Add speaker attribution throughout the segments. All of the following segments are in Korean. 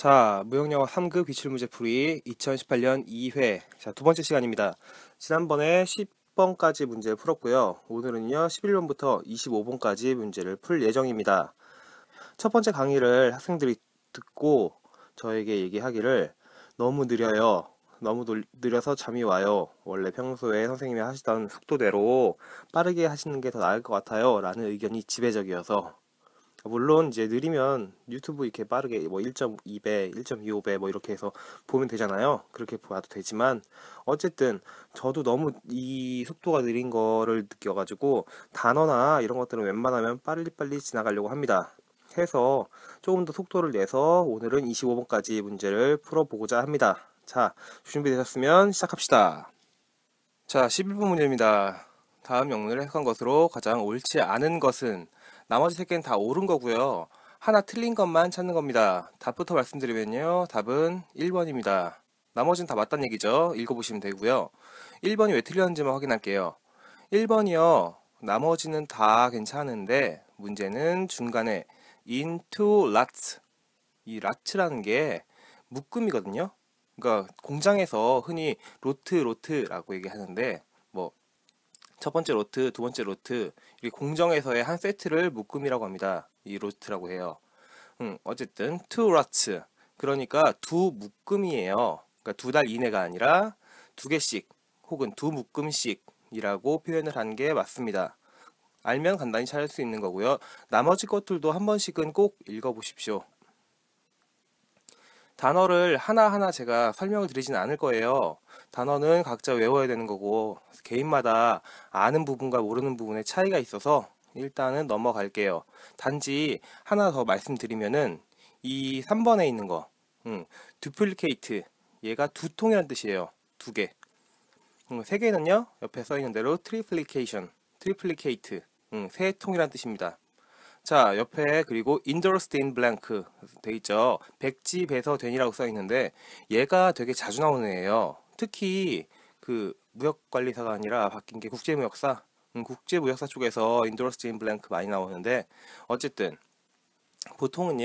Speaker 1: 자, 무형영어 3급 기출문제 풀이 2018년 2회. 자, 두 번째 시간입니다. 지난번에 10번까지 문제 풀었고요. 오늘은요, 11번부터 25번까지 문제를 풀 예정입니다. 첫 번째 강의를 학생들이 듣고 저에게 얘기하기를 너무 느려요. 너무 느려서 잠이 와요. 원래 평소에 선생님이 하시던 속도대로 빠르게 하시는 게 더 나을 것 같아요. 라는 의견이 지배적이어서 물론 이제 느리면 유튜브 이렇게 빠르게 뭐 1.2배, 1.25배 뭐 이렇게 해서 보면 되잖아요. 그렇게 봐도 되지만 어쨌든 저도 너무 이 속도가 느린 거를 느껴가지고 단어나 이런 것들은 웬만하면 빨리빨리 지나가려고 합니다. 해서 조금 더 속도를 내서 오늘은 25번까지 문제를 풀어보고자 합니다. 자, 준비되셨으면 시작합시다. 자, 11번 문제입니다. 다음 영문을 해석한 것으로 가장 옳지 않은 것은 나머지 3개는 다 옳은 거고요. 하나 틀린 것만 찾는 겁니다. 답부터 말씀드리면요. 답은 1번입니다. 나머지는 다 맞다는 얘기죠. 읽어보시면 되고요. 1번이 왜 틀렸는지만 확인할게요. 1번이요. 나머지는 다 괜찮은데 문제는 중간에 into lots 이 lots라는 게 묶음이거든요. 그러니까 공장에서 흔히 로트 로트라고 얘기하는데 첫 번째 로트, 두 번째 로트, 이렇게 공정에서의 한 세트를 묶음이라고 합니다. 이 로트라고 해요. 음, 어쨌든 two lots. 그러니까 두 묶음이에요. 그러니까 두 달 이내가 아니라 두 개씩 혹은 두 묶음씩이라고 표현을 한 게 맞습니다. 알면 간단히 찾을 수 있는 거고요. 나머지 것들도 한 번씩은 꼭 읽어보십시오. 단어를 하나하나 제가 설명을 드리진 않을 거예요. 단어는 각자 외워야 되는 거고 개인마다 아는 부분과 모르는 부분의 차이가 있어서 일단은 넘어갈게요. 단지 하나 더 말씀드리면은 이 3번에 있는 거, 음, duplicate 얘가 두통이란 뜻이에요. 두 개. 음, 세 개는요 옆에 써 있는 대로 triplication, triplicate 음, 세 통이란 뜻입니다. 자 옆에 그리고 indulged in blank 돼 있죠. 백지 배서 된이라고 써 있는데 얘가 되게 자주 나오는 애예요. 특히 그 무역관리사가 아니라 바뀐 게 국제무역사 음, 국제무역사 쪽에서 인도러스 트인 블랭크 많이 나오는데 어쨌든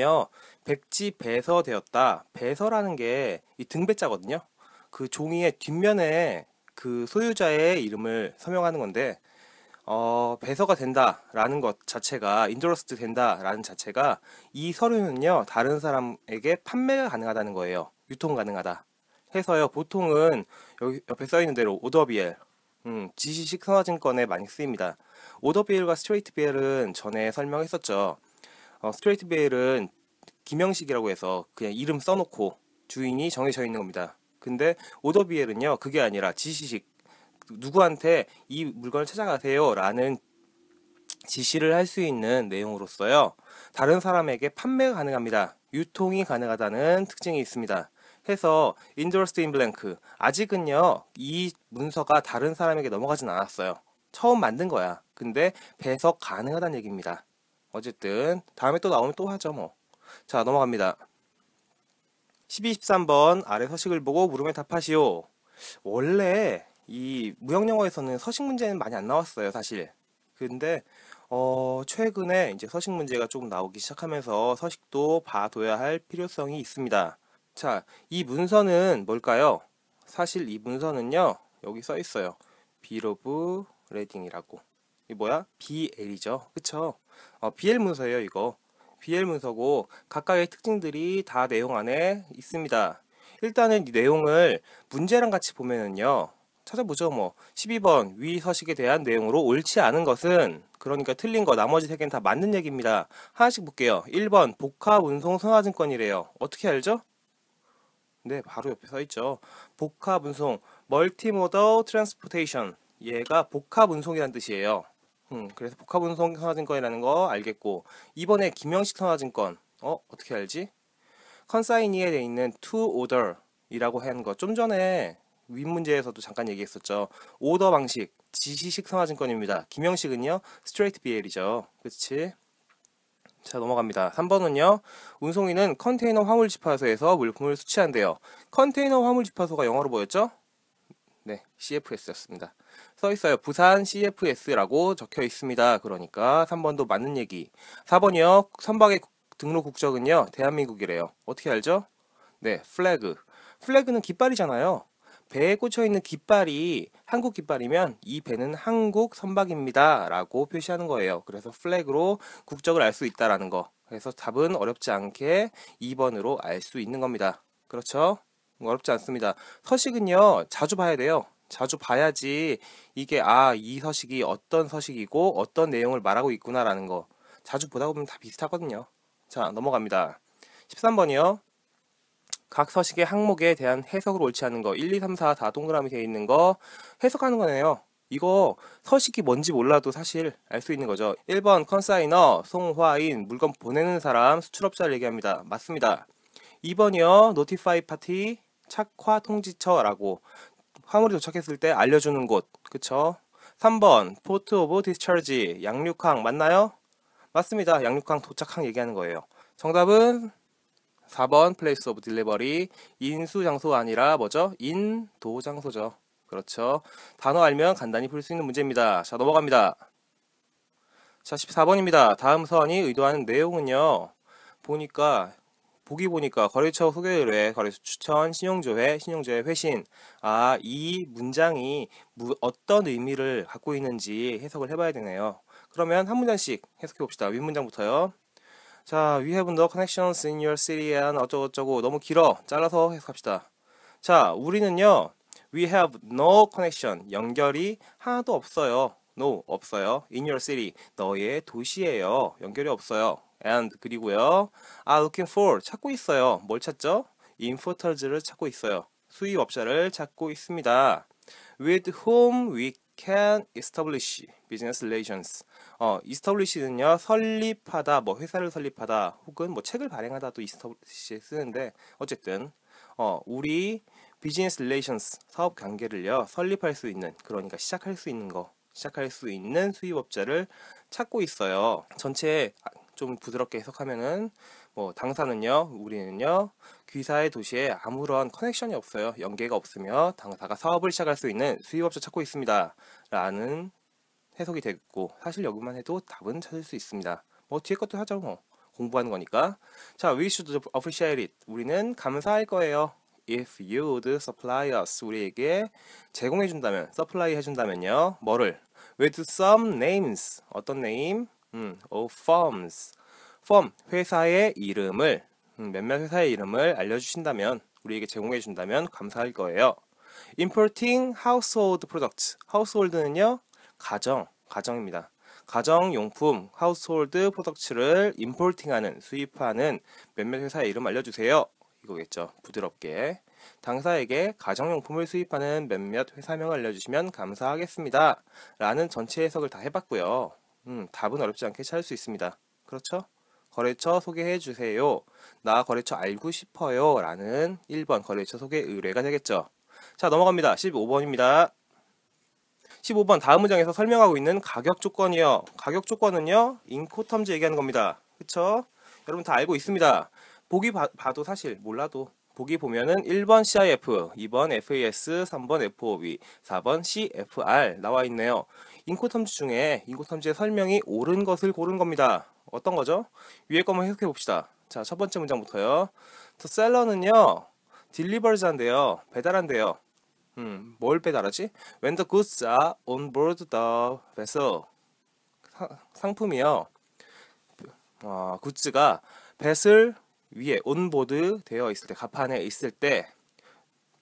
Speaker 1: 보통은요 백지 배서되었다 배서라는 게 이 등배자거든요 그 종이의 뒷면에 그 소유자의 이름을 서명하는 건데 어, 배서가 된다라는 것 자체가 인도러스트 된다라는 자체가 이 서류는요 다른 사람에게 판매가 가능하다는 거예요 유통 가능하다 해서요. 보통은 여기 옆에 써 있는 대로 오더비엘, 음, 지시 식선화증권에 많이 쓰입니다. 오더비엘과 스트레이트 비엘은 전에 설명했었죠. 어, 스트레이트 비엘은 김형식이라고 해서 그냥 이름 써놓고 주인이 정해져 있는 겁니다. 근데 오더비엘은요 그게 아니라 지시식 누구한테 이 물건을 찾아가세요라는 지시를 할 수 있는 내용으로서요 다른 사람에게 판매가 가능합니다. 유통이 가능하다는 특징이 있습니다. 해서 인더스인 블랭크 아직은요 이 문서가 다른 사람에게 넘어가진 않았어요. 처음 만든 거야. 근데 배석 가능하다는 얘기입니다. 어쨌든 다음에 또 나오면 또 하죠 뭐. 자 넘어갑니다. 12, 13번 아래 서식을 보고 물음에 답하시오. 원래 이 무형영어에서는 서식 문제는 많이 안 나왔어요 사실. 근데 어, 최근에 이제 서식 문제가 조금 나오기 시작하면서 서식도 봐둬야 할 필요성이 있습니다. 자, 이 문서는 뭘까요? 사실 이 문서는요. 여기 써 있어요. 비로브 레딩이라고. 이 뭐야? BL이죠. 그쵸? 어, BL 문서예요, 이거. BL 문서고 각각의 특징들이 다 내용 안에 있습니다. 일단은 이 내용을 문제랑 같이 보면은요. 찾아보죠. 뭐 12번 위 서식에 대한 내용으로 옳지 않은 것은 그러니까 틀린 거 나머지 세 개는 다 맞는 얘기입니다. 하나씩 볼게요. 1번 복합운송선화증권이래요. 어떻게 알죠? 네, 바로 옆에 서 있죠. 복합 운송, 멀티모더 트랜스포테이션. 얘가 복합 운송이란 뜻이에요. 음, 그래서 복합 운송 산화증권이라는 거 알겠고 이번에 김영식 산화증권. 어, 어떻게 알지? 컨사인이에돼 있는 투 오더 이라고한거좀 전에 윗 문제에서도 잠깐 얘기했었죠. 오더 방식, 지시식 산화증권입니다. 김영식은요, 스트레이트 비엘이죠 그렇지? 자 넘어갑니다. 3번은요. 운송인은 컨테이너 화물 집화소에서 물품을 수취한대요. 컨테이너 화물 집화소가 영어로 뭐였죠? 네, CFS였습니다. 써 있어요. 부산 CFS라고 적혀 있습니다. 그러니까 3번도 맞는 얘기. 4번이요. 선박의 등록 국적은요. 대한민국이래요. 어떻게 알죠? 네, 플래그. 플래그는 깃발이잖아요. 배에 꽂혀 있는 깃발이 한국 깃발이면 이 배는 한국 선박입니다라고 표시하는 거예요. 그래서 플래그로 국적을 알 수 있다라는 거. 그래서 답은 어렵지 않게 2번으로 알 수 있는 겁니다. 그렇죠? 어렵지 않습니다. 서식은요, 자주 봐야 돼요. 자주 봐야지 이게 아, 이 서식이 어떤 서식이고 어떤 내용을 말하고 있구나라는 거. 자주 보다 보면 다 비슷하거든요. 자, 넘어갑니다. 13번이요. 각 서식의 항목에 대한 해석을 옳지 않은 거 1, 2, 3, 4 다 동그라미 되어 있는 거 해석하는 거네요. 이거 서식이 뭔지 몰라도 사실 알 수 있는 거죠. 1번 컨사이너, 송화인, 물건 보내는 사람, 수출업자를 얘기합니다. 맞습니다. 2번이요. 노티파이 파티, 착화 통지처라고 화물이 도착했을 때 알려주는 곳. 그쵸? 3번 포트 오브 디스처지, 양육항 맞나요? 맞습니다. 양육항 도착항 얘기하는 거예요. 정답은 4번 플레이스 오브 딜리버리 인수 장소 아니라 뭐죠? 인도 장소죠. 그렇죠. 단어 알면 간단히 풀 수 있는 문제입니다. 자, 넘어갑니다. 자, 14번입니다. 다음 선이 의도하는 내용은요. 보니까 보기 보니까 거래처 소개의뢰, 거래처 추천, 신용조회, 신용조회 회신. 아, 이 문장이 무, 어떤 의미를 갖고 있는지 해석을 해봐야 되네요. 그러면 한 문장씩 해석해 봅시다. 윗문장부터요. 자, we have no connections in your city and 어쩌고저쩌고 너무 길어. 잘라서 해석합시다. 자, 우리는요. We have no connection. 연결이 하나도 없어요. No, 없어요. In your city. 너의 도시에요. 연결이 없어요. And 그리고요. are looking for 찾고 있어요. 뭘 찾죠? 인포터즈를 찾고 있어요. 수입업자를 찾고 있습니다. With whom we can establish business relations. 어, establish는요. 설립하다, 뭐 회사를 설립하다 혹은 뭐 책을 발행하다도 establish 쓰는데 어쨌든 어, 우리 비즈니스 릴레이션스 사업 관계를요. 설립할 수 있는 그러니까 시작할 수 있는 거 시작할 수 있는 수입업자를 찾고 있어요. 전체 좀 부드럽게 해석하면은 뭐 당사는요, 우리는요, 귀사의 도시에 아무런 커넥션이 없어요. 연계가 없으며 당사가 사업을 시작할 수 있는 수입업자 찾고 있습니다. 라는 해석이 되고 사실 여기만 해도 답은 찾을 수 있습니다. 뭐 뒤에 것도 하죠 뭐. 공부하는 거니까. 자, we should appreciate it. 우리는 감사할 거예요. If you would supply us. 우리에게 제공해준다면, supply 해준다면요. 뭐를? With some names. 어떤 name? 음, 어, firms. firm 회사의 이름을 음, 몇몇 회사의 이름을 알려주신다면 우리에게 제공해 준다면 감사할 거예요. importing household products. household는요 가정 가정입니다. 가정용품, 하우스홀드 프로덕츠를 임포팅하는, 수입하는 몇몇 회사의 이름 알려주세요. 이거겠죠. 부드럽게. 당사에게 가정용품을 수입하는 몇몇 회사명을 알려주시면 감사하겠습니다. 라는 전체 해석을 다 해봤고요. 음, 답은 어렵지 않게 찾을 수 있습니다. 그렇죠? 거래처 소개해 주세요. 나 거래처 알고 싶어요. 라는 1번 거래처 소개 의뢰가 되겠죠. 자, 넘어갑니다. 15번입니다. 15번 다음 문장에서 설명하고 있는 가격 조건이요. 가격 조건은요. 인코텀즈 얘기하는 겁니다. 그쵸? 여러분 다 알고 있습니다. 보기 봐, 도 사실 몰라도 보기 보면은 1번 CIF, 2번 FAS, 3번 FOB, 4번 CFR 나와 있네요. 인코 텀즈 중에 인코 텀즈의 설명이 옳은 것을 고른 겁니다. 어떤 거죠? 위에 것만 해석해 봅시다. 자, 첫 번째 문장부터요. t 셀러는요딜리버 i v e 한데요 배달한데요. 음, 뭘 배달하지? When the goods are on board the vessel. 사, 상품이요. 어, 굿즈가 뱃슬 위에 온보드 되어 있을 때 가판에 있을 때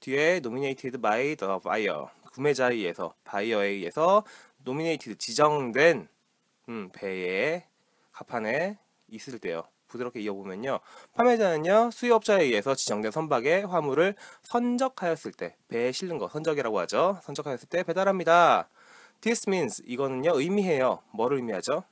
Speaker 1: 뒤에 nominated by the buyer 구매자에 의해서 바이어에 의해서 노미네이티드 지정된 음, 배에 가판에 있을 때요. 부드럽게 이어보면요. 판매자는요, 수요업자에 의해서 지정된 선박에 화물을 선적하였을 때, 배에 실는 거, 선적이라고 하죠. 선적하였을 때 배달합니다. This means, 이거는요, 의미해요. 뭐를 의미하죠?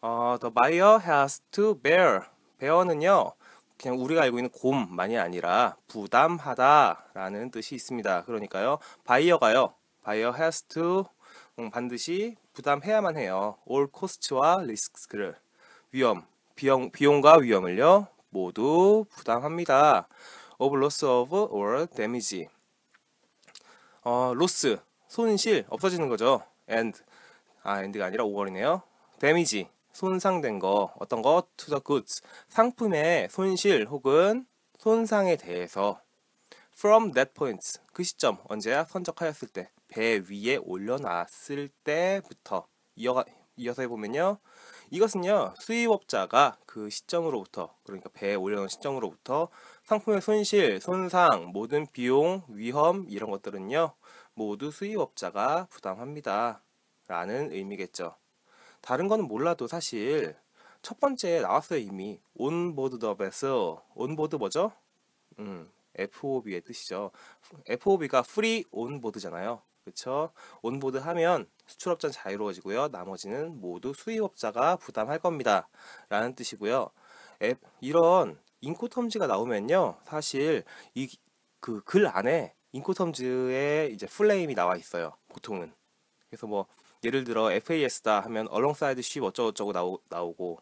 Speaker 1: 어, the buyer has to bear. b e 는요 그냥 우리가 알고 있는 곰만이 아니라 부담하다라는 뜻이 있습니다. 그러니까요, 바이어가요, 바이어 e r has to 음, 반드시 부담해야만 해요. all cost와 risk를 위험, 비용, 비용과 위험을요 모두 부담합니다. of loss of or damage 어, 로스, 손실, 없어지는 거죠. and 아, end가 아니라 5월이네요. damage 손상된 거, 어떤 거 to the goods 상품의 손실 혹은 손상에 대해서 from that point 그 시점 언제야 선적하였을 때배 위에 올려놨을 때부터 이어가, 이어서 해보면요. 이것은요, 수입업자가 그 시점으로부터, 그러니까 배에 올려놓은 시점으로부터 상품의 손실, 손상, 모든 비용, 위험, 이런 것들은요, 모두 수입업자가 부담합니다. 라는 의미겠죠. 다른 거는 몰라도 사실 첫 번째 나왔어요, 이미. 온보드 더베스 온보드 뭐죠? 음, FOB의 뜻이죠. FOB가 프리 온보드잖아요. 그쵸죠 온보드 하면 수출업자는 자유로워지고요. 나머지는 모두 수입업자가 부담할 겁니다. 라는 뜻이고요. 앱, 이런 인코텀즈가 나오면요. 사실 이 그 글 안에 인코텀즈의 이제 플레임이 나와 있어요. 보통은. 그래서 뭐 예를 들어 FAS다 하면 alongside ship 어쩌고저쩌고 나오, 나오고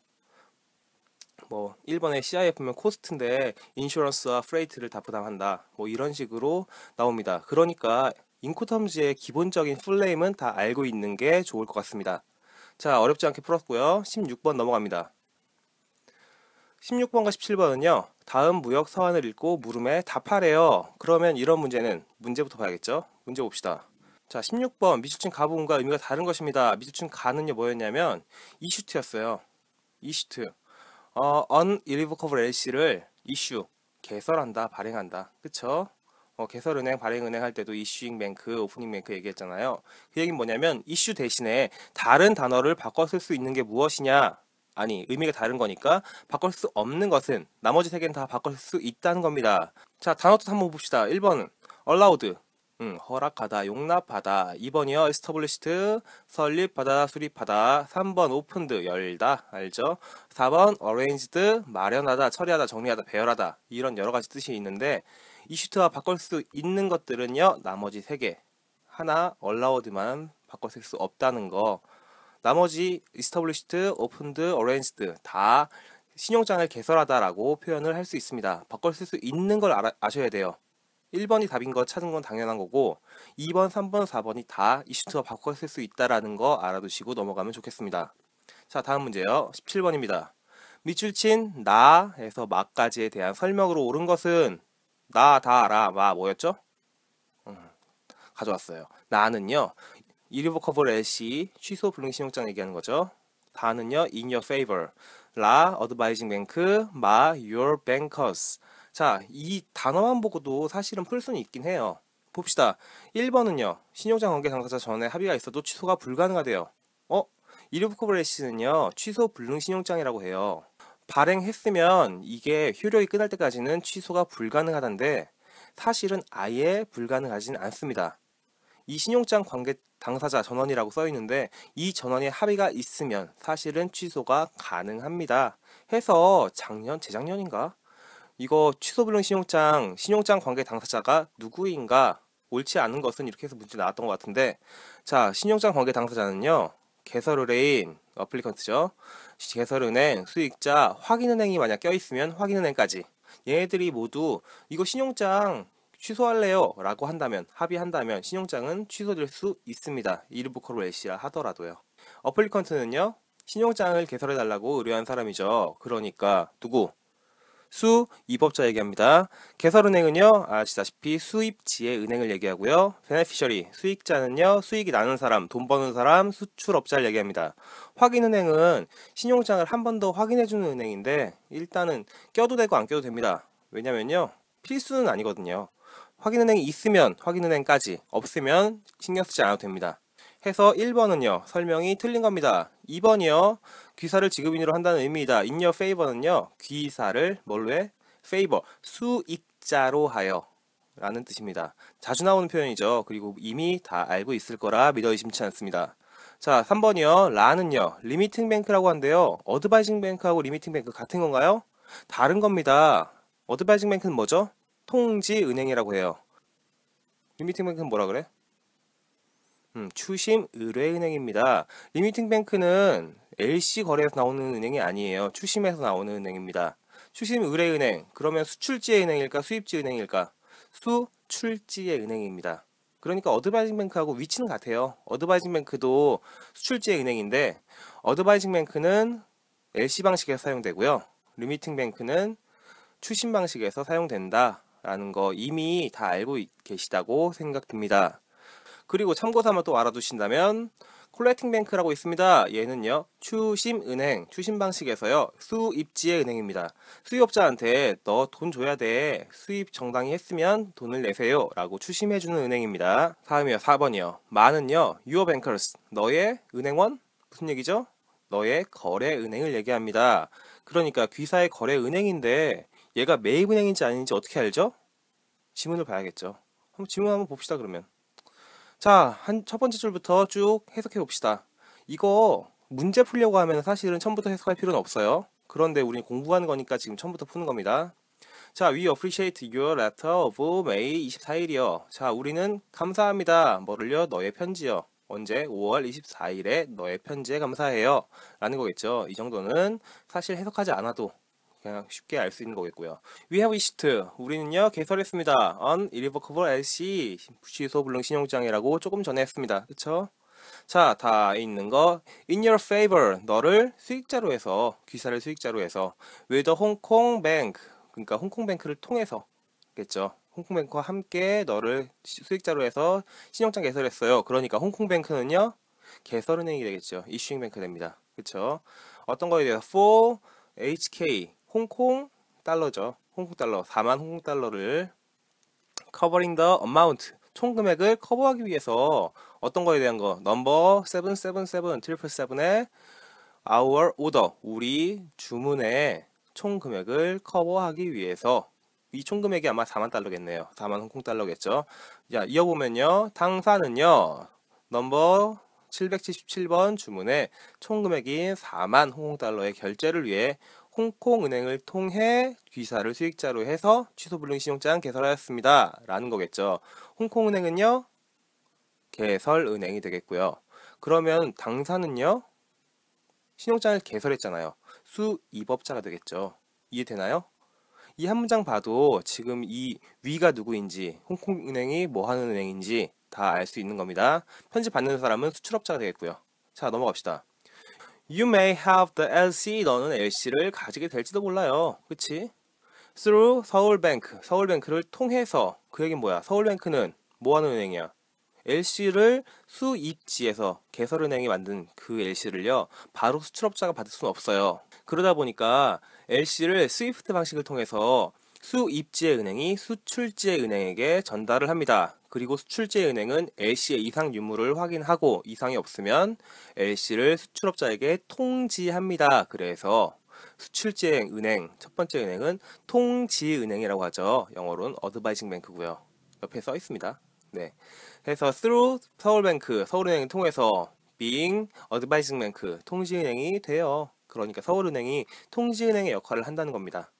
Speaker 1: 뭐 1번에 CIF면 코스트인데 인슈런스와 프레이트를 다 부담한다. 뭐 이런 식으로 나옵니다. 그러니까 인코텀즈의 기본적인 풀네임은 다 알고 있는 게 좋을 것 같습니다. 자, 어렵지 않게 풀었고요. 16번 넘어갑니다. 16번과 17번은요. 다음 무역 서한을 읽고 물음에 답하래요. 그러면 이런 문제는 문제부터 봐야겠죠? 문제 봅시다. 자, 16번 미술층가부과 의미가 다른 것입니다. 미술층 가는요 뭐였냐면 이슈트였어요. 이슈트. 어, unirrevocable LC를 이슈, 개설한다, 발행한다. 그쵸? 어, 개설은행, 발행은행 할 때도 이슈잉뱅크, 오프닝뱅크 얘기했잖아요. 그 얘기는 뭐냐면 이슈 대신에 다른 단어를 바꿔 쓸 수 있는 게 무엇이냐 아니 의미가 다른 거니까 바꿀 수 없는 것은 나머지 세 개는 다 바꿀 수 있다는 겁니다. 자 단어도 한번 봅시다. 1번 allowed 음, 허락하다, 용납하다. 2번이요. established, 설립하다, 수립하다. 3번 opened, 열다. 알죠? 4번 arranged, 마련하다, 처리하다, 정리하다, 배열하다. 이런 여러 가지 뜻이 있는데 이슈트와 바꿀 수 있는 것들은요 나머지 3개 하나 얼라우드만 바꿔쓸 수 없다는 거 나머지 이스터블리시트 오픈드, 어레인지드 다 신용장을 개설하다라고 표현을 할 수 있습니다. 바꿔쓸수 있는 걸 알아, 아셔야 돼요. 1번이 답인 거 찾은 건 당연한 거고 2번, 3번, 4번이 다 이슈트와 바꿔 쓸수 있다라는 거 알아두시고 넘어가면 좋겠습니다. 자 다음 문제요. 17번입니다. 밑줄 친 나에서 마까지에 대한 설명으로 옳은 것은 나, 다, 라, 마 뭐였죠? 음, 가져왔어요. 나는요. irrevocable l시 취소 불능 신용장 얘기하는 거죠. 다는요. in your favor. 라, advising bank. 마, your bankers. 자, 이 단어만 보고도 사실은 풀 수는 있긴 해요. 봅시다. 1번은요. 신용장 관계 당사자 전에 합의가 있어도 취소가 불가능하대요. 어? 이일부커브레시는요 취소 불능 신용장이라고 해요. 발행했으면 이게 효력이 끝날 때까지는 취소가 불가능하던데 사실은 아예 불가능하진 않습니다. 이 신용장 관계 당사자 전원이라고 써 있는데 이 전원에 합의가 있으면 사실은 취소가 가능합니다. 해서 작년 재작년인가 이거 취소 불능 신용장 신용장 관계 당사자가 누구인가 옳지 않은 것은 이렇게 해서 문제 나왔던 것 같은데 자 신용장 관계 당사자는요 개설의뢰인 어플리컨트죠. 개설은행, 수익자, 확인은행이 만약 껴있으면 확인은행까지 얘네들이 모두 이거 신용장 취소할래요 라고 한다면 합의한다면 신용장은 취소될 수 있습니다. 이르보커로 l 시라 하더라도요. 어플리컨트는요. 신용장을 개설해달라고 의뢰한 사람이죠. 그러니까 누구? 수입업자 얘기합니다. 개설은행은요 아시다시피 수입지의 은행을 얘기하고요. 베네피셜이 수익자는요 수익이 나는 사람, 돈 버는 사람, 수출업자를 얘기합니다. 확인은행은 신용장을 한 번 더 확인해주는 은행인데 일단은 껴도 되고 안 껴도 됩니다. 왜냐면요 필수는 아니거든요. 확인은행이 있으면 확인은행까지 없으면 신경 쓰지 않아도 됩니다. 해서 1번은요. 설명이 틀린 겁니다. 2번이요. 귀사를 지급인으로 한다는 의미이다. 인여 페이버는요. 귀사를 뭘로 해? 페이버. 수익자로 하여. 라는 뜻입니다. 자주 나오는 표현이죠. 그리고 이미 다 알고 있을 거라 믿어 의심치 않습니다. 자, 3번이요. 라는요. 리미팅 뱅크라고 한대요 어드바이징 뱅크하고 리미팅 뱅크 같은 건가요? 다른 겁니다. 어드바이징 뱅크는 뭐죠? 통지 은행이라고 해요. 리미팅 뱅크는 뭐라 그래? 음, 추심 의뢰은행입니다. 리미팅뱅크는 LC 거래에서 나오는 은행이 아니에요. 추심에서 나오는 은행입니다. 추심 의뢰은행 그러면 수출지의 은행일까 수입지의 은행일까? 수출지의 은행입니다. 그러니까 어드바이징뱅크하고 위치는 같아요. 어드바이징뱅크도 수출지의 은행인데 어드바이징뱅크는 LC 방식에서 사용되고요. 리미팅뱅크는 추심 방식에서 사용된다라는 거 이미 다 알고 계시다고 생각됩니다. 그리고 참고삼아 또 알아두신다면 콜라이팅뱅크라고 있습니다. 얘는요 추심은행 추심 방식에서요 수입지의 은행입니다. 수입업자한테 너 돈 줘야 돼 수입 정당히 했으면 돈을 내세요라고 추심해주는 은행입니다. 다음이요 4번이요 만은요 유어뱅커스 너의 은행원 무슨 얘기죠? 너의 거래 은행을 얘기합니다. 그러니까 귀사의 거래 은행인데 얘가 매입은행인지 아닌지 어떻게 알죠? 지문을 봐야겠죠. 한번 지문 한번 봅시다 그러면. 자, 한 첫 번째 줄부터 쭉 해석해 봅시다. 이거 문제 풀려고 하면 사실은 처음부터 해석할 필요는 없어요. 그런데 우리 공부하는 거니까 지금 처음부터 푸는 겁니다. 자, we appreciate your letter of May 24일이요. 자, 우리는 감사합니다. 뭐를요? 너의 편지요. 언제? 5월 24일에 너의 편지에 감사해요. 라는 거겠죠. 이 정도는 사실 해석하지 않아도 그냥 쉽게 알 수 있는 거겠고요. We have ished. 우리는요, 개설했습니다. An irrevocable LC. 취소 불능 신용장애라고 조금 전에 했습니다. 그쵸? 자, 다 있는 거. In your favor. 너를 수익자로 해서, 귀사를 수익자로 해서. With the Hong Kong Bank. 그러니까 홍콩뱅크를 통해서. 겠죠 홍콩뱅크와 함께 너를 수익자로 해서 신용장 개설했어요. 그러니까 홍콩뱅크는요, 개설은행이 되겠죠. 이슈잉뱅크 됩니다. 그쵸? 어떤 거에 대해서 for HK 홍콩 달러죠. 홍콩 달러 4만 홍콩 달러를 커버링 더 r 마운트총 금액을 커버하기 위해서 어떤 거에 대한 거 넘버 777 777의 our order 우리 주문의 총 금액을 커버하기 위해서 이 총 금액이 아마 4만 달러겠네요. 4만 홍콩 달러겠죠. 자, 이어보면요. 당사는요. 넘버 777번 주문에 총 금액인 4만 홍콩 달러의 결제를 위해 홍콩은행을 통해 귀사를 수익자로 해서 취소불능 신용장 개설하였습니다. 라는 거겠죠. 홍콩은행은요, 개설은행이 되겠고요. 그러면 당사는요, 신용장을 개설했잖아요. 수입업자가 되겠죠. 이해되나요? 이 한 문장 봐도 지금 이 위가 누구인지, 홍콩은행이 뭐 하는 은행인지 다 알 수 있는 겁니다. 편지 받는 사람은 수출업자가 되겠고요. 자, 넘어갑시다. You may have the LC. 너는 LC를 가지게 될지도 몰라요. 그치? Through 서울뱅크. 서울뱅크를 통해서. 그 얘기는 뭐야? 서울뱅크는 뭐 하는 은행이야? LC를 수입지에서 개설은행이 만든 그 LC를요. 바로 수출업자가 받을 수는 없어요. 그러다 보니까 LC를 스위프트 방식을 통해서 수입지의 은행이 수출지의 은행에게 전달을 합니다. 그리고 수출제은행은 A씨의 이상 유무를 확인하고 이상이 없으면 A씨를 수출업자에게 통지합니다. 그래서 수출제 은행 첫 번째 은행은 통지은행이라고 하죠. 영어로는 어드바이징 뱅크고요. 옆에 써 있습니다. 네. 그래서 through 서울뱅크 서울은행 을 통해서 being 어드바이징 뱅크 통지은행이 돼요. 그러니까 서울은행이 통지은행의 역할을 한다는 겁니다.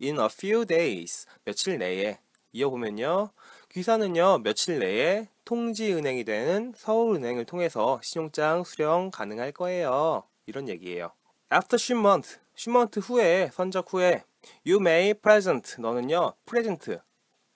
Speaker 1: In a few days 며칠 내에 이어보면요. 귀사는요, 며칠 내에 통지은행이 되는 서울은행을 통해서 신용장 수령 가능할 거예요. 이런 얘기예요. After 10month, 1 m o n t 후에, 선적 후에, you may present, 너는요, present,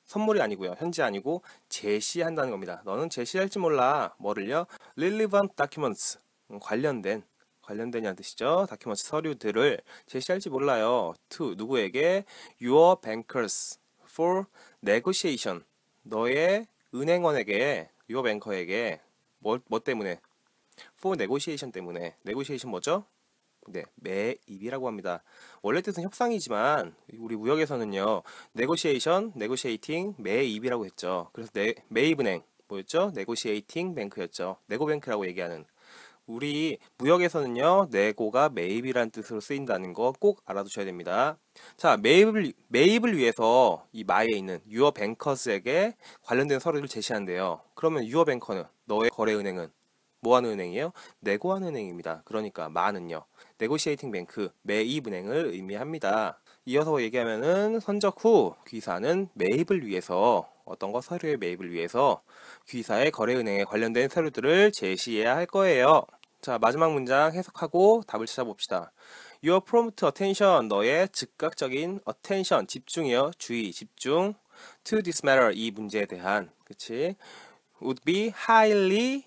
Speaker 1: 선물이 아니고요. 현지 아니고 제시한다는 겁니다. 너는 제시할지 몰라. 뭐를요? relevant documents, 음, 관련된, 관련된이란 뜻이죠. documents, 서류들을 제시할지 몰라요. to, 누구에게? your bankers, for negotiation, 너의 은행원에게 유업 앵커에게 뭐, 뭐 때문에 for negotiation 때문에 negotiation 뭐죠? 네, 매입이라고 합니다. 원래 뜻은 협상이지만 우리 무역에서는요. negotiation, negotiating, 매입이라고 했죠. 그래서 네, 매입은행 뭐였죠? negotiating bank였죠. 네고뱅크라고 얘기하는 우리 무역에서는요 내고가 매입이란 뜻으로 쓰인다는 거 꼭 알아두셔야 됩니다. 자 매입을 매입을 위해서 이 마에 있는 유어 뱅커스에게 관련된 서류를 제시한대요. 그러면 유어 뱅커는 너의 거래 은행은 뭐하는 은행이에요? 내고하는 은행입니다. 그러니까 마는요 네고시에이팅 뱅크 매입 은행을 의미합니다. 이어서 얘기하면은 선적 후 귀사는 매입을 위해서 어떤 거 서류의 매입을 위해서 귀사의 거래은행에 관련된 서류들을 제시해야 할 거예요. 자, 마지막 문장 해석하고 답을 찾아봅시다. Your prompt attention, 너의 즉각적인 attention, 집중이요, 주의, 집중. To this matter, 이 문제에 대한, 그치? Would be highly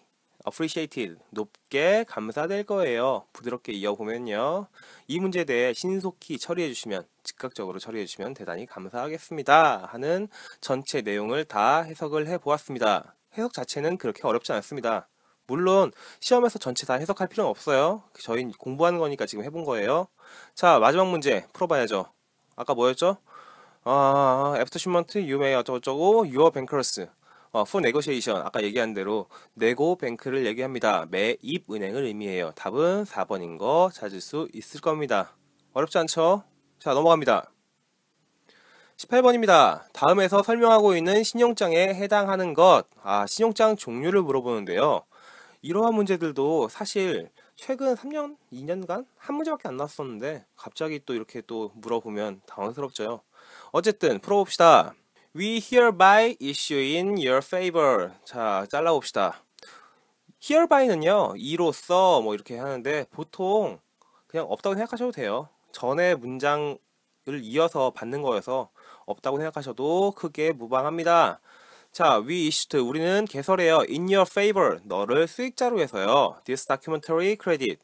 Speaker 1: appreciated, 높게 감사될 거예요. 부드럽게 이어보면요. 이 문제에 대해 신속히 처리해 주시면, 즉각적으로 처리해 주시면 대단히 감사하겠습니다. 하는 전체 내용을 다 해석을 해 보았습니다. 해석 자체는 그렇게 어렵지 않습니다. 물론 시험에서 전체 다 해석할 필요는 없어요. 저희 공부하는 거니까 지금 해본 거예요. 자, 마지막 문제 풀어봐야죠. 아까 뭐였죠? 아, 애프터 e 먼트 유메 어쩌고저쩌고, your b a 어, for n e g o t i a t 아까 얘기한 대로, 네고 뱅크를 얘기합니다. 매입 은행을 의미해요. 답은 4번인 거 찾을 수 있을 겁니다. 어렵지 않죠? 자, 넘어갑니다. 18번입니다. 다음에서 설명하고 있는 신용장에 해당하는 것. 아, 신용장 종류를 물어보는데요. 이러한 문제들도 사실 최근 3년, 2년간 한 문제밖에 안 나왔었는데 갑자기 또 이렇게 또 물어보면 당황스럽죠. 어쨌든 풀어봅시다. We hereby issue in your favor. 자, 잘라봅시다. herby는요, 이로써 뭐 이렇게 하는데 보통 그냥 없다고 생각하셔도 돼요. 전에 문장을 이어서 받는 거여서 없다고 생각하셔도 크게 무방합니다. 자, we issued 우리는 개설해요. in your favor 너를 수익자로 해서요. this documentary credit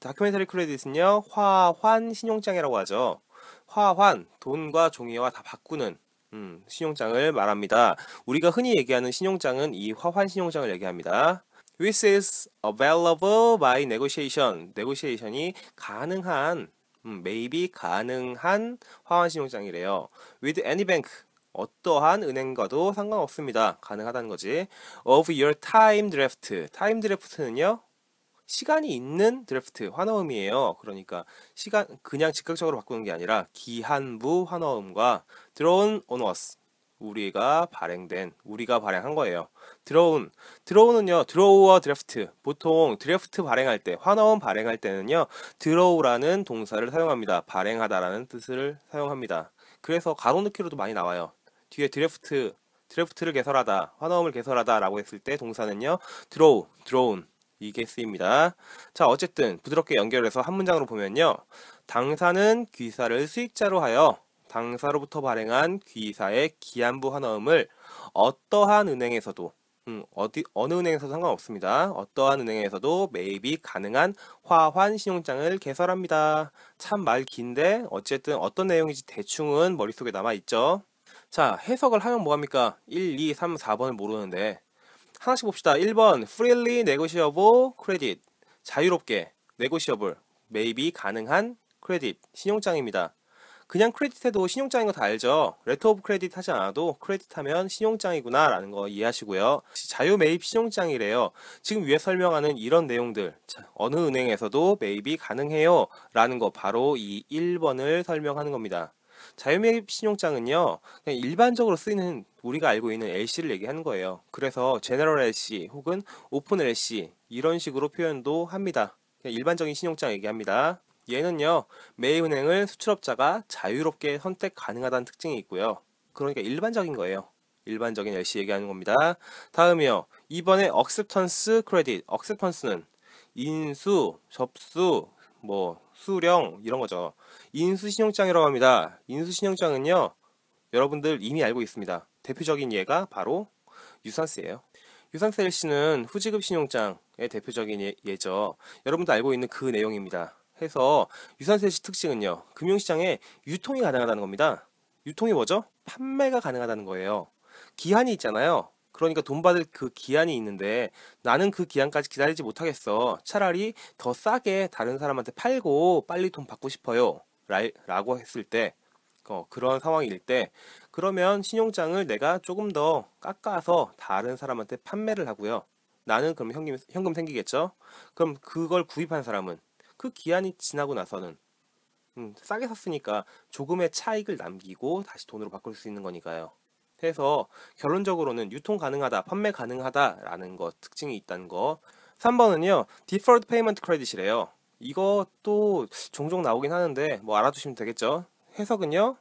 Speaker 1: Documentary c r e d i t 은요 화환 신용장이라고 하죠 화환 돈과 종이와 다 바꾸는 음, 신용장을 말합니다 우리가 흔히 얘기하는 신용장은 이 화환 신용장을 얘기합니다 This is available by negotiation negotiation이 가능한 음, maybe 가능한 화환 신용장이래요 with any bank 어떠한 은행과도 상관없습니다. 가능하다는 거지. of your time draft. time draft는요. 시간이 있는 드래프트 환어음이에요. 그러니까 시간 그냥 즉각적으로 바꾸는 게 아니라 기한부 환어음과 드어온 on u 우리가 발행된 우리가 발행한 거예요. 드러운 드러운은요 드러우어 드래프트 보통 드래프트 발행할 때 환어음 발행할 때는요 드러우라는 동사를 사용합니다. 발행하다라는 뜻을 사용합니다. 그래서 가로느기로도 많이 나와요. 뒤에 드래프트 드래프트를 개설하다, 환호음을 개설하다라고 했을 때 동사는요, d r a 드 d r 이게 쓰입니다. 자, 어쨌든 부드럽게 연결해서 한 문장으로 보면요, 당사는 귀사를 수익자로 하여 당사로부터 발행한 귀사의 기한부 환호음을 어떠한 은행에서도 음, 어디 어느 은행에서도 상관없습니다. 어떠한 은행에서도 매입이 가능한 화환 신용장을 개설합니다. 참 말 긴데 어쨌든 어떤 내용인지 대충은 머릿속에 남아 있죠. 자, 해석을 하면 뭐합니까? 1, 2, 3, 4번을 모르는데 하나씩 봅시다. 1번 freely negotiable credit 자유롭게 negotiable maybe 가능한 credit 신용장입니다. 그냥 크레딧 해도 신용장인 거 다 알죠? 레터 오브 크레딧 하지 않아도 크레딧 하면 신용장이구나 라는 거 이해하시고요. 자유 매입 신용장이래요. 지금 위에 설명하는 이런 내용들 어느 은행에서도 매입이 가능해요 라는 거 바로 이 1번을 설명하는 겁니다. 자유매입 신용장은요, 그냥 일반적으로 쓰이는 우리가 알고 있는 LC를 얘기하는 거예요. 그래서 제너럴 LC 혹은 오픈 LC 이런 식으로 표현도 합니다. 그냥 일반적인 신용장 얘기합니다. 얘는요, 매입은행을 수출업자가 자유롭게 선택 가능하다는 특징이 있고요. 그러니까 일반적인 거예요. 일반적인 LC 얘기하는 겁니다. 다음이요. 이번에 억셉턴스 크레딧. 억셉턴스는 인수, 접수, 뭐 수령 이런 거죠. 인수신용장이라고 합니다. 인수신용장은요. 여러분들 이미 알고 있습니다. 대표적인 예가 바로 유산세예요. 유산세 일시는 후지급 신용장의 대표적인 예, 죠 여러분도 알고 있는 그 내용입니다. 해서 유산세 일시 특징은요. 금융시장에 유통이 가능하다는 겁니다. 유통이 뭐죠? 판매가 가능하다는 거예요. 기한이 있잖아요. 그러니까 돈 받을 그 기한이 있는데 나는 그 기한까지 기다리지 못하겠어. 차라리 더 싸게 다른 사람한테 팔고 빨리 돈 받고 싶어요. 라고 했을 때 어, 그런 상황일 때 그러면 신용장을 내가 조금 더 깎아서 다른 사람한테 판매를 하고요. 나는 그럼 현금, 현금 생기겠죠? 그럼 그걸 구입한 사람은 그 기한이 지나고 나서는 음, 싸게 샀으니까 조금의 차익을 남기고 다시 돈으로 바꿀 수 있는 거니까요. 해서 결론적으로는 유통 가능하다, 판매 가능하다라는 것 특징이 있다는 거. 3번은요. deferred payment credit이래요. 이것도 종종 나오긴 하는데 뭐 알아두시면 되겠죠. 해석은요.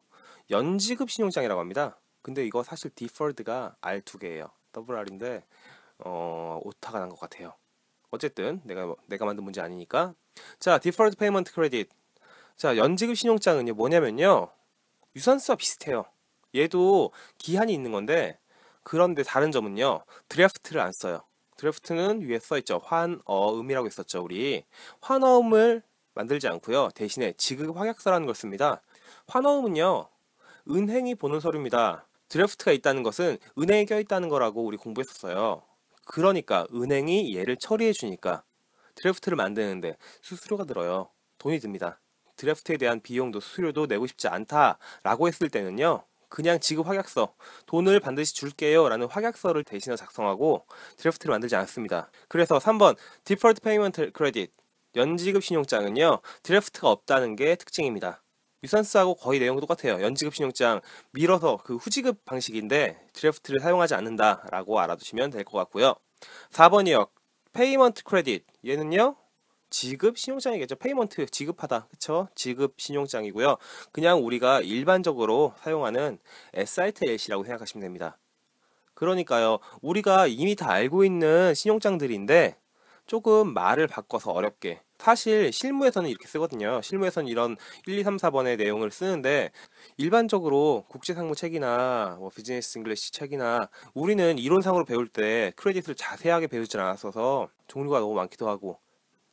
Speaker 1: 연지급 신용장이라고 합니다. 근데 이거 사실 deferred가 R 두 개예요. 더블 R인데 어, 오타가 난 것 같아요. 어쨌든 내가 내가 만든 문제 아니니까. 자, deferred payment credit. 자, 연지급 신용장은요. 뭐냐면요. 유산수와 비슷해요. 얘도 기한이 있는 건데 그런데 다른 점은요. 드래프트를 안 써요. 드래프트는 위에 써 있죠. 환어음이라고 했었죠 우리 환어음을 만들지 않고요. 대신에 지급 확약서라는 걸 씁니다. 환어음은요. 은행이 보는 서류입니다. 드래프트가 있다는 것은 은행에 껴 있다는 거라고 우리 공부했었어요. 그러니까 은행이 얘를 처리해 주니까 드래프트를 만드는데 수수료가 들어요. 돈이 듭니다. 드래프트에 대한 비용도 수수료도 내고 싶지 않다라고 했을 때는요. 그냥 지급 확약서, 돈을 반드시 줄게요 라는 확약서를 대신해 작성하고 드래프트를 만들지 않습니다. 그래서 3번 디폴트 페이먼트 크레딧 연지급 신용장은요 드래프트가 없다는 게 특징입니다. 유산스하고 거의 내용 도 똑같아요. 연지급 신용장 밀어서 그 후지급 방식인데 드래프트를 사용하지 않는다라고 알아두시면 될 것 같고요. 4번이요. 페이먼트 크레딧 얘는요 지급 신용장이겠죠. 페이먼트 지급하다. 그쵸? 지급 신용장이고요. 그냥 우리가 일반적으로 사용하는 SITLC라고 생각하시면 됩니다. 그러니까요. 우리가 이미 다 알고 있는 신용장들인데 조금 말을 바꿔서 어렵게 사실 실무에서는 이렇게 쓰거든요. 실무에서는 이런 1, 2, 3, 4번의 내용을 쓰는데 일반적으로 국제상무 책이나 뭐 비즈니스 잉글리시 책이나 우리는 이론상으로 배울 때 크레딧을 자세하게 배우지 않았어서 종류가 너무 많기도 하고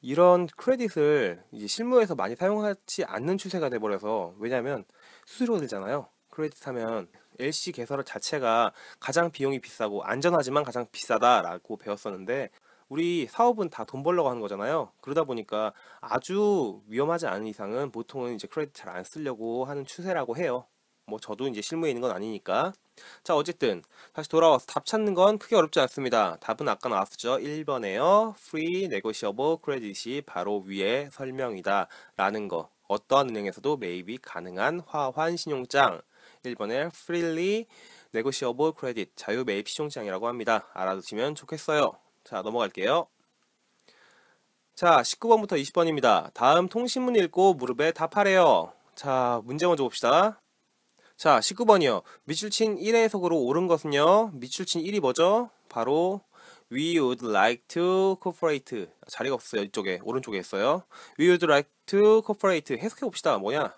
Speaker 1: 이런 크레딧을 이제 실무에서 많이 사용하지 않는 추세가 돼버려서 왜냐하면 수수료 가 들잖아요. 크레딧 하면 LC 개설 자체가 가장 비용이 비싸고 안전하지만 가장 비싸다라고 배웠었는데 우리 사업은 다 돈 벌려고 하는 거잖아요. 그러다 보니까 아주 위험하지 않은 이상은 보통은 이제 크레딧 잘 안 쓰려고 하는 추세라고 해요. 뭐 저도 이제 실무에 있는 건 아니니까. 자, 어쨌든 다시 돌아와서 답 찾는 건 크게 어렵지 않습니다. 답은 아까 나왔었죠. 1번에요. free negotiable credit이 바로 위에 설명이다. 라는 거. 어떠한 은행에서도 매입이 가능한 화환 신용장. 1번에 freely negotiable credit 자유 매입 신용장이라고 합니다. 알아두시면 좋겠어요. 자, 넘어갈게요. 자, 19번부터 20번입니다. 다음 통신문 읽고 무릎에 답하래요. 자, 문제 먼저 봅시다. 자, 19번이요. 밑줄친 1의 속으로 옳은 것은요. 밑줄친 1이 뭐죠? 바로 We would like to cooperate. 자리가 없어요. 이쪽에 오른쪽에 있어요. We would like to cooperate. 해석해 봅시다. 뭐냐?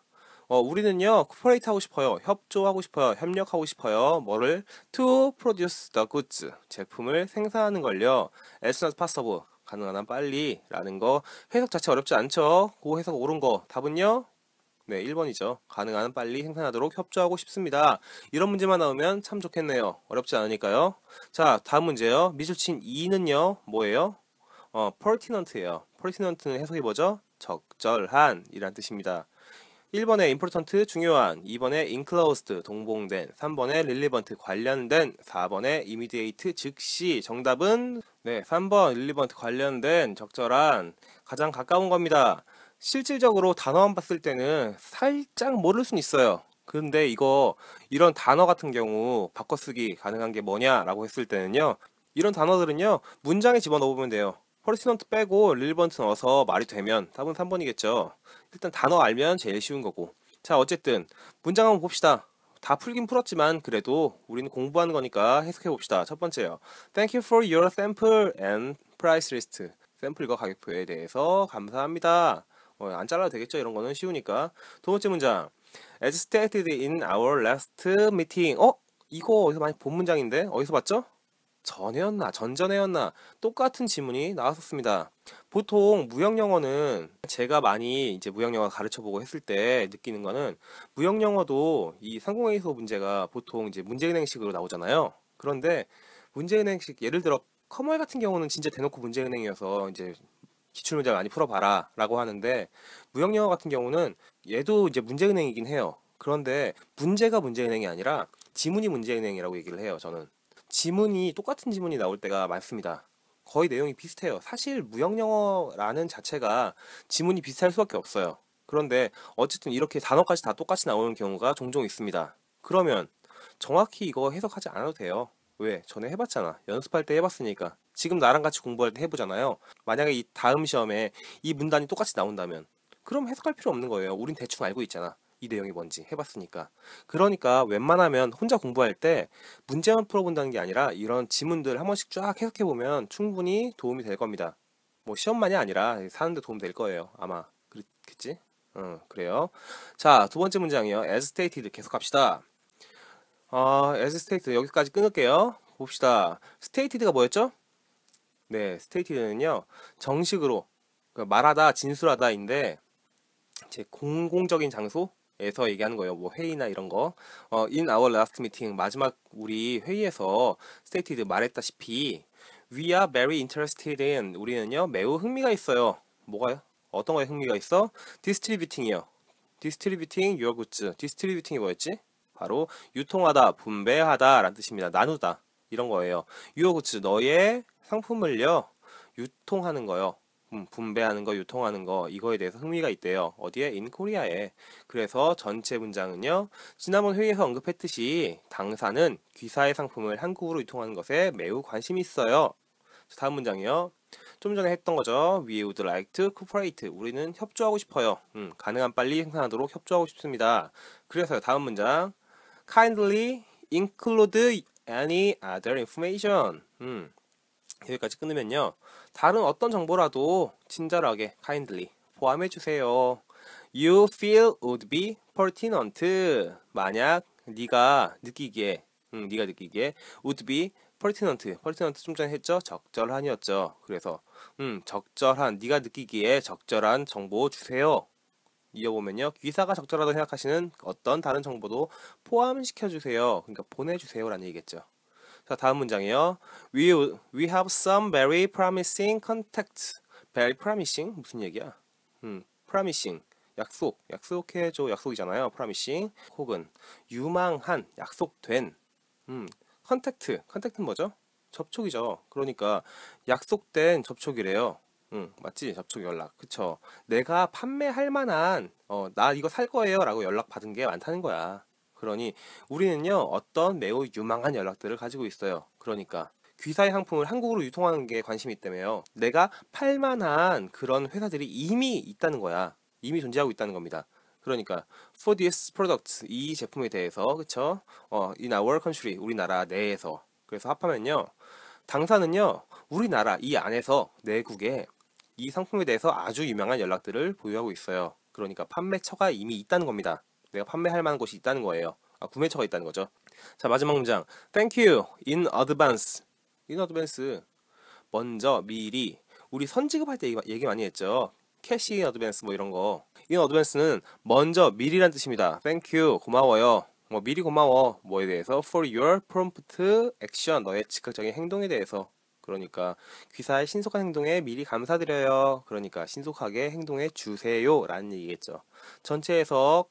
Speaker 1: 어, 우리는요. cooperate 하고 싶어요. 협조하고 싶어요. 협력하고 싶어요. 뭐를 to produce the goods. 제품을 생산하는 걸요. as soon as possible. 가능한 한 빨리라는 거 해석 자체 어렵지 않죠? 그 해석 옳은 거 답은요 네, 1번이죠. 가능한 빨리 생산하도록 협조하고 싶습니다. 이런 문제만 나오면 참 좋겠네요. 어렵지 않으니까요. 자, 다음 문제요. 미술친 2는요. 뭐예요? 어, pertinent예요. pertinent는 해석이 뭐죠? 적절한 이란 뜻입니다. 1번에 important 중요한, 2번에 enclosed 동봉된, 3번에 relevant 관련된, 4번에 immediate 즉시 정답은 네, 3번 relevant 관련된 적절한 가장 가까운 겁니다. 실질적으로 단어만 봤을 때는 살짝 모를 순 있어요. 근데 이거 이런 단어 같은 경우 바꿔쓰기 가능한 게 뭐냐라고 했을 때는요. 이런 단어들은요. 문장에 집어넣어보면 돼요. 퍼스넌트 빼고 릴번트 넣어서 말이 되면 답은 3번이겠죠. 일단 단어 알면 제일 쉬운 거고. 자 어쨌든 문장 한번 봅시다. 다 풀긴 풀었지만 그래도 우리는 공부하는 거니까 해석해 봅시다. 첫 번째요. Thank you for your sample and price list. 샘플과 가격표에 대해서 감사합니다. 뭐안 어, 잘라도 되겠죠 이런 거는 쉬우니까 두 번째 문장 as stated in our last meeting 어 이거 어디서 많이 본 문장인데 어디서 봤죠? 전에였나 전전에였나 똑같은 지문이 나왔었습니다. 보통 무역 영어는 제가 많이 이제 무역 영어 가르쳐 보고 했을 때 느끼는 거는 무역 영어도 이 상공회의소 문제가 보통 이제 문제은행식으로 나오잖아요. 그런데 문제은행식 예를 들어 커멀 같은 경우는 진짜 대놓고 문제은행이어서 이제 기출 문제 많이 풀어봐라라고 하는데 무역 영어 같은 경우는 얘도 이제 문제은행이긴 해요. 그런데 문제가 문제은행이 아니라 지문이 문제은행이라고 얘기를 해요. 저는 지문이 똑같은 지문이 나올 때가 많습니다. 거의 내용이 비슷해요. 사실 무역 영어라는 자체가 지문이 비슷할 수밖에 없어요. 그런데 어쨌든 이렇게 단어까지 다 똑같이 나오는 경우가 종종 있습니다. 그러면 정확히 이거 해석하지 않아도 돼요. 왜? 전에 해봤잖아. 연습할 때 해봤으니까. 지금 나랑 같이 공부할 때 해보잖아요. 만약에 이 다음 시험에 이 문단이 똑같이 나온다면, 그럼 해석할 필요 없는 거예요. 우린 대충 알고 있잖아. 이 내용이 뭔지 해봤으니까. 그러니까 웬만하면 혼자 공부할 때 문제만 풀어본다는 게 아니라 이런 지문들 한 번씩 쫙 해석해보면 충분히 도움이 될 겁니다. 뭐 시험만이 아니라 사는데 도움 될 거예요. 아마. 그렇겠지? 응, 그래요. 자, 두 번째 문장이요. as stated 계속 합시다. 아, as s t a t e 여기까지 끊을게요. 봅시다. stated가 뭐였죠? 네, stated는요. 정식으로 그 말하다, 진술하다인데 제 공공적인 장소에서 얘기하는 거예요. 뭐 회의나 이런 거. 어, in our last meeting 마지막 우리 회의에서 stated 말했다시피 we are very interested in 우리는요. 매우 흥미가 있어요. 뭐가요? 어떤 거에 흥미가 있어? 디스트리뷰팅이요. 디스트리뷰팅 유어 굿즈. 디스트리뷰팅이 뭐였지? 바로 유통하다, 분배하다 라는 뜻입니다. 나누다 이런 거예요. 유어굿즈 너의 상품을요 유통하는 거요. 음, 분배하는 거, 유통하는 거 이거에 대해서 흥미가 있대요. 어디에? 인코리아에. 그래서 전체 문장은요. 지난번 회의에서 언급했듯이 당사는 귀사의 상품을 한국으로 유통하는 것에 매우 관심이 있어요. 다음 문장이요. 좀 전에 했던 거죠. We would like to cooperate. 우리는 협조하고 싶어요. 음, 가능한 빨리 생산하도록 협조하고 싶습니다. 그래서 다음 문장. kindly include any other information. 음, 여기까지 끊으면요. 다른 어떤 정보라도 친절하게 kindly 포함해 주세요. You feel would be pertinent. 만약 네가 느끼기에, 음, 네가 느끼기에 would be pertinent. pertinent 좀 전에 했죠? 적절한이었죠. 그래서 음, 적절한 네가 느끼기에 적절한 정보 주세요. 이어보면요. 귀사가 적절하다고 생각하시는 어떤 다른 정보도 포함시켜 주세요. 그러니까 보내 주세요라는 얘기겠죠. 자, 다음 문장이요. We we have some very promising contacts. very promising 무슨 얘기야? 음, promising 약속, 약속해줘 약속이잖아요. promising 혹은 유망한, 약속된. 음, 컨택트, 컨택트는 뭐죠? 접촉이죠. 그러니까 약속된 접촉이래요. 응, 맞지? 접촉 연락. 그쵸. 내가 판매할 만한, 어, 나 이거 살 거예요. 라고 연락 받은 게 많다는 거야. 그러니 우리는요, 어떤 매우 유망한 연락들을 가지고 있어요. 그러니까 귀사의 상품을 한국으로 유통하는 게 관심이 있다며요. 내가 팔 만한 그런 회사들이 이미 있다는 거야. 이미 존재하고 있다는 겁니다. 그러니까 for this product 이 제품에 대해서 그쵸? 어, in our country 우리나라 내에서 그래서 합하면요 당사는요 우리나라 이 안에서 내국에 이 상품에 대해서 아주 유명한 연락들을 보유하고 있어요. 그러니까 판매처가 이미 있다는 겁니다. 내가 판매할 만한 곳이 있다는 거예요. 아, 구매처가 있다는 거죠. 자, 마지막 문장. Thank you in advance. in advance. 먼저 미리 우리 선지급할 때 얘기, 얘기 많이 했죠. 캐시 in advance 뭐 이런 거. in advance는 먼저 미리란 뜻입니다. Thank you. 고마워요. 뭐 미리 고마워. 뭐에 대해서 for your prompt action 너의 즉각적인 행동에 대해서 그러니까 귀사의 신속한 행동에 미리 감사드려요. 그러니까 신속하게 행동해 주세요. 라는 얘기겠죠. 전체 해석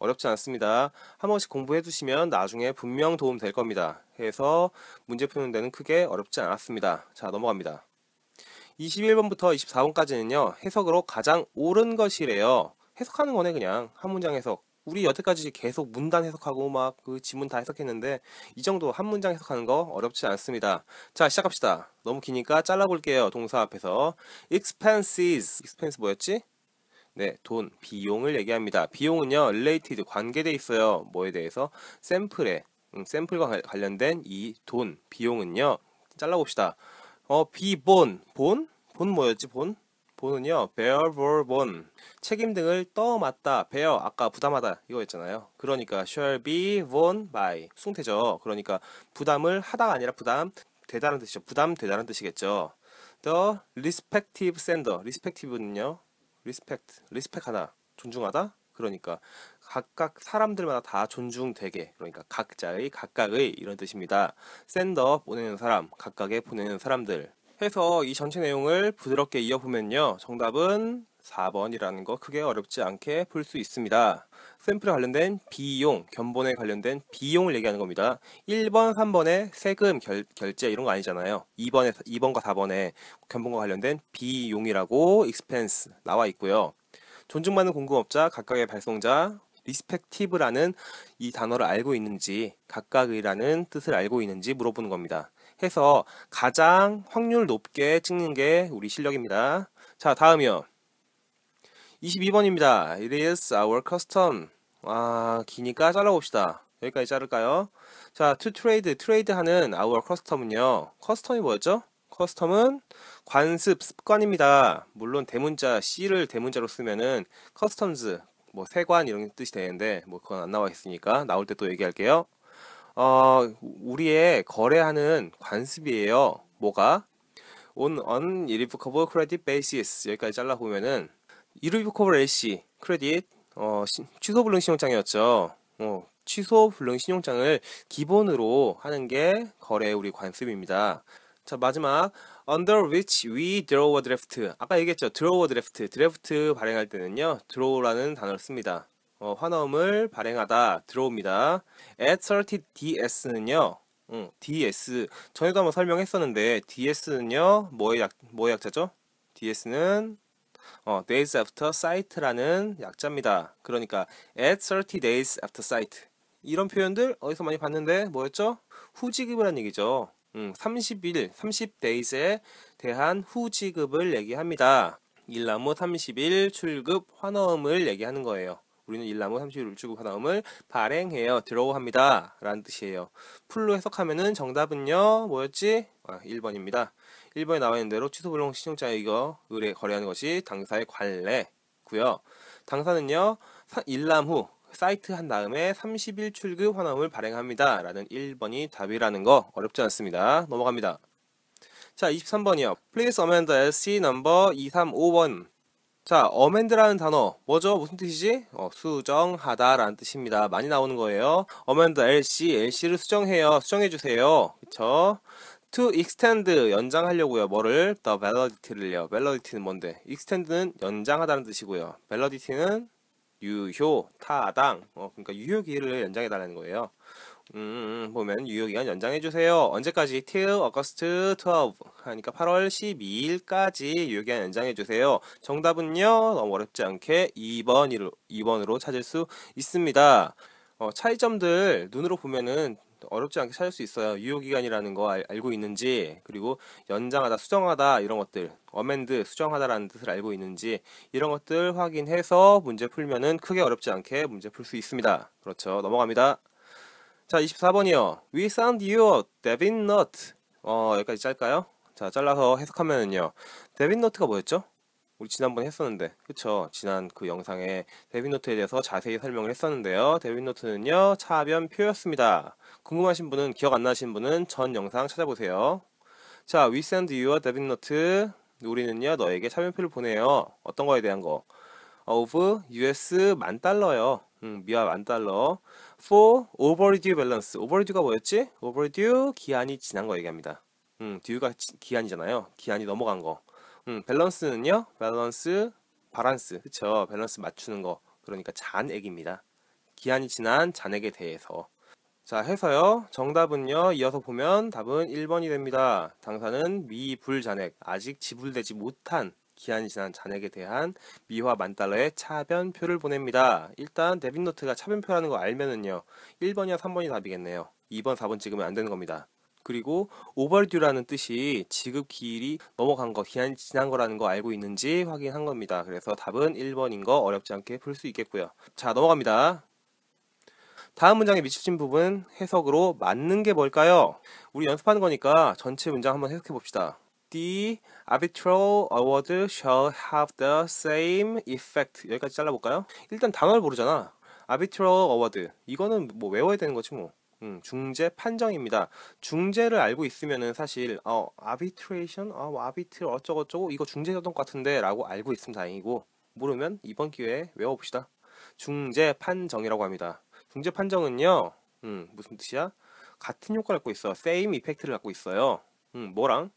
Speaker 1: 어렵지 않습니다. 한 번씩 공부해 두시면 나중에 분명 도움 될 겁니다. 해서 문제 푸는 데는 크게 어렵지 않았습니다. 자, 넘어갑니다. 21번부터 24번까지는요, 해석으로 가장 옳은 것이래요. 해석하는 거네, 그냥. 한 문장 해석. 우리 여태까지 계속 문단 해석하고 막 그 지문 다 해석했는데 이 정도 한 문장 해석하는 거 어렵지 않습니다. 자 시작합시다. 너무 기니까 잘라볼게요. 동사 앞에서 expenses, expense 뭐였지? 네, 돈, 비용을 얘기합니다. 비용은요, related, 관계돼 있어요. 뭐에 대해서? 샘플에, 음, 샘플과 관련된 이 돈, 비용은요, 잘라봅시다. 어, 비본, 본? 본 뭐였지, 본? 본은요 bear for o n 책임 등을 떠맡다 bear 아까 부담하다 이거였잖아요 그러니까 shall be b o n by 숭태죠 그러니까 부담을 하다가 아니라 부담 대단한 뜻이죠 부담 대단한 뜻이겠죠 the respective sender respective는요 respect respect 하나 존중하다 그러니까 각각 사람들마다 다 존중되게 그러니까 각자의 각각의 이런 뜻입니다. 샌더 보내는 사람 각각의 보내는 사람들 해서 이 전체 내용을 부드럽게 이어보면요. 정답은 4번이라는 거 크게 어렵지 않게 풀 수 있습니다. 샘플에 관련된 비용, 견본에 관련된 비용을 얘기하는 겁니다. 1번, 3번에 세금 결, 결제 이런 거 아니잖아요. 2번에 2번과 4번에 견본과 관련된 비용이라고 expense 나와 있고요. 존중받는 공급업자, 각각의 발송자, respective라는 이 단어를 알고 있는지, 각각이라는 뜻을 알고 있는지 물어보는 겁니다. 해서 가장 확률 높게 찍는 게 우리 실력입니다. 자, 다음이요. 22번입니다. It is our custom. 아, 기니까 잘라봅시다. 여기까지 자를까요? 자, to trade, 트레이드 하는 our custom은요. 커스텀이 뭐였죠? 커스텀은 관습, 습관입니다. 물론 대문자 C를 대문자로 쓰면은 c s t 스 m s 뭐 세관 이런 뜻이 되는데 뭐 그건 안 나와 있으니까 나올 때 또 얘기할게요. 어, 우리의 거래하는 관습이에요. 뭐가? on an irrevocable credit basis 여기까지 잘라 보면은 irrevocable LC credit 어, 취소 불능 신용장이었죠. 어, 취소 불능 신용장을 기본으로 하는 게 거래의 우리 관습입니다. 자 마지막 under which we draw a draft 아까 얘기했죠 draw a draft 드래프트 발행할 때는요 draw라는 단어를 씁니다 어, 환음을 발행하다 들어옵니다. 3 0 d s 는요 음, ds 전에도 한번 설명했었는데 ds는요 뭐의 약 뭐의 약자죠? ds는 어, days after s i t 라는 약자입니다. 그러니까 at 30 days after s i t 이런 표현들 어디서 많이 봤는데 뭐였죠? 후지급이라는 얘기죠. 음, 30일, 30데이즈에 대한 후지급을 얘기합니다. 일나무 30일 출급 환어음을 얘기하는 거예요. 우리는 일람은 30일 출국하다음을 발행해요. 드로우합니다. 라는 뜻이에요. 풀로 해석하면은 정답은요. 뭐였지? 아, 1번입니다. 1번에 나와 있는 대로 취소불능 신청자의 이거 의뢰 거래하는 것이 당사의 관례고요. 당사는요. 일람 후 사이트 한 다음에 30일 출급 환원을 발행합니다. 라는 1번이 답이라는 거 어렵지 않습니다. 넘어갑니다. 자, 23번이요. Please amend the SC 넘버 235번 자, 어맨드라는 단어 뭐죠? 무슨 뜻이지? 어, 수정하다라는 뜻입니다. 많이 나오는 거예요. 어맨드 LC, LC를 수정해요. 수정해 주세요. 그쵸? to extend 연장하려고요. 뭐를? the validity를요. validity는 뭔데? extend는 연장하다는 뜻이고요. validity는 유효, 타당. 어, 그러니까 유효 기일을 연장해 달라는 거예요. 음, 보면 유효기간 연장해주세요. 언제까지? Till August 12. 하니까 8월 12일까지 유효기간 연장해주세요. 정답은요, 너무 어렵지 않게 2번으로, 2번으로 찾을 수 있습니다. 어, 차이점들 눈으로 보면은 어렵지 않게 찾을 수 있어요. 유효기간이라는 거 알, 고 있는지, 그리고 연장하다, 수정하다 이런 것들, 어멘드, 수정하다라는 뜻을 알고 있는지 이런 것들 확인해서 문제 풀면은 크게 어렵지 않게 문제 풀 수 있습니다. 그렇죠. 넘어갑니다. 자, 24번이요. We found you, Devin Nut. 어, 여기까지 짤까요? 자, 잘라서 해석하면은요. 데빈 너트가 뭐였죠? 우리 지난번에 했었는데. 그쵸? 지난 그 영상에 데빈 너트에 대해서 자세히 설명을 했었는데요. 데빈 너트는요, 차변 표였습니다. 궁금하신 분은, 기억 안 나신 분은 전 영상 찾아보세요. 자, we send you a Devin n o t 우리는요, 너에게 차변표를 보내요. 어떤 거에 대한 거? of US 만 달러요. 음, 미화 만 달러. for overdue balance. overdue가 뭐였지? overdue 기한이 지난 거 얘기합니다. 음, due가 기한이잖아요. 기한이 넘어간 거. 음, balance는요? balance, 바란스. 그쵸? 밸런스 맞추는 거. 그러니까 잔액입니다. 기한이 지난 잔액에 대해서. 자, 해서요. 정답은요. 이어서 보면 답은 1번이 됩니다. 당사는 미불잔액, 아직 지불되지 못한 기한이 지난 잔액에 대한 미화 만 달러의 차변표를 보냅니다. 일단 데빈노트가 차변표라는 거 알면은요. 1번이나 3번이 답이겠네요. 2번, 4번 찍으면 안 되는 겁니다. 그리고 오버듀라는 뜻이 지급 기일이 넘어간 거, 기한이 지난 거라는 거 알고 있는지 확인한 겁니다. 그래서 답은 1번인 거 어렵지 않게 풀 수 있겠고요. 자, 넘어갑니다. 다음 문장에 미치진 부분 해석으로 맞는 게 뭘까요? 우리 연습하는 거니까 전체 문장 한번 해석해 봅시다. the arbitral award shall have the same effect. 여기까지 잘라볼까요? 일단 단어를 모르잖아. arbitral award. 이거는 뭐 외워야 되는 거지 뭐. 음, 중재 판정입니다. 중재를 알고 있으면은 사실 어 arbitration, 어 뭐 arbitral 어쩌고저쩌고 이거 중재였던 같은데라고 알고 있으면 다행이고 모르면 이번 기회에 외워봅시다. 중재 판정이라고 합니다. 중재 판정은요, 음, 무슨 뜻이야? 같은 효과를 갖고 있어. same effect를 갖고 있어요. 음, 뭐랑?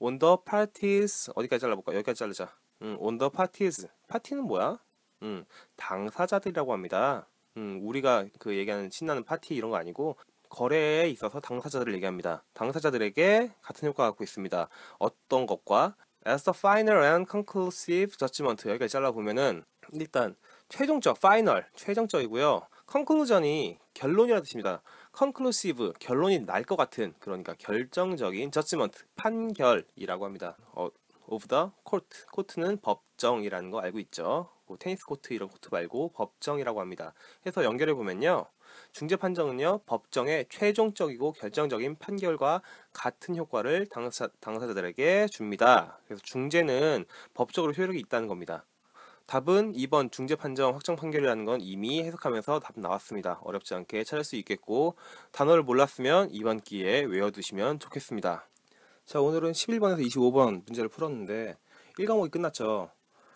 Speaker 1: on the parties 어디까지 잘라볼까? 여기까지 잘라자 음, on the parties. 파티는 뭐야? 음, 당사자들이라고 합니다. 음, 우리가 그 얘기하는 신나는 파티 이런 거 아니고 거래에 있어서 당사자들을 얘기합니다. 당사자들에게 같은 효과가 갖고 있습니다. 어떤 것과 as the final and conclusive judgment 여기까지 잘라보면은 일단 최종적, final, 최종적이고요. conclusion이 결론이라는 뜻입니다. 컨클루시브 결론이 날 것 같은 그러니까 결정적인 저지먼트 판결이라고 합니다. 어, of the court 코트는 법정이라는 거 알고 있죠. 뭐 테니스 코트 이런 코트 말고 법정이라고 합니다. 해서 연결해 보면요. 중재 판정은요 법정의 최종적이고 결정적인 판결과 같은 효과를 당사, 당사자들에게 줍니다. 그래서 중재는 법적으로 효력이 있다는 겁니다. 답은 2번 중재 판정 확정 판결이라는 건 이미 해석하면서 답 나왔습니다. 어렵지 않게 찾을 수 있겠고 단어를 몰랐으면 2번기에 외워두시면 좋겠습니다. 자 오늘은 11번에서 25번 문제를 풀었는데 1과목이 끝났죠.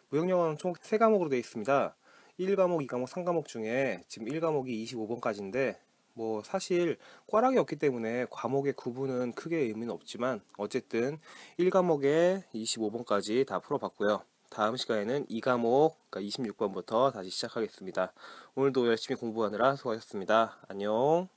Speaker 1: 무역영어는총 3과목으로 되어 있습니다. 1과목, 2과목, 3과목 중에 지금 1과목이 25번까지인데 뭐 사실 과락이 없기 때문에 과목의 구분은 크게 의미는 없지만 어쨌든 1과목에 25번까지 다 풀어봤고요. 다음 시간에는 이 과목 그러니까 26번부터 다시 시작하겠습니다. 오늘도 열심히 공부하느라 수고하셨습니다. 안녕.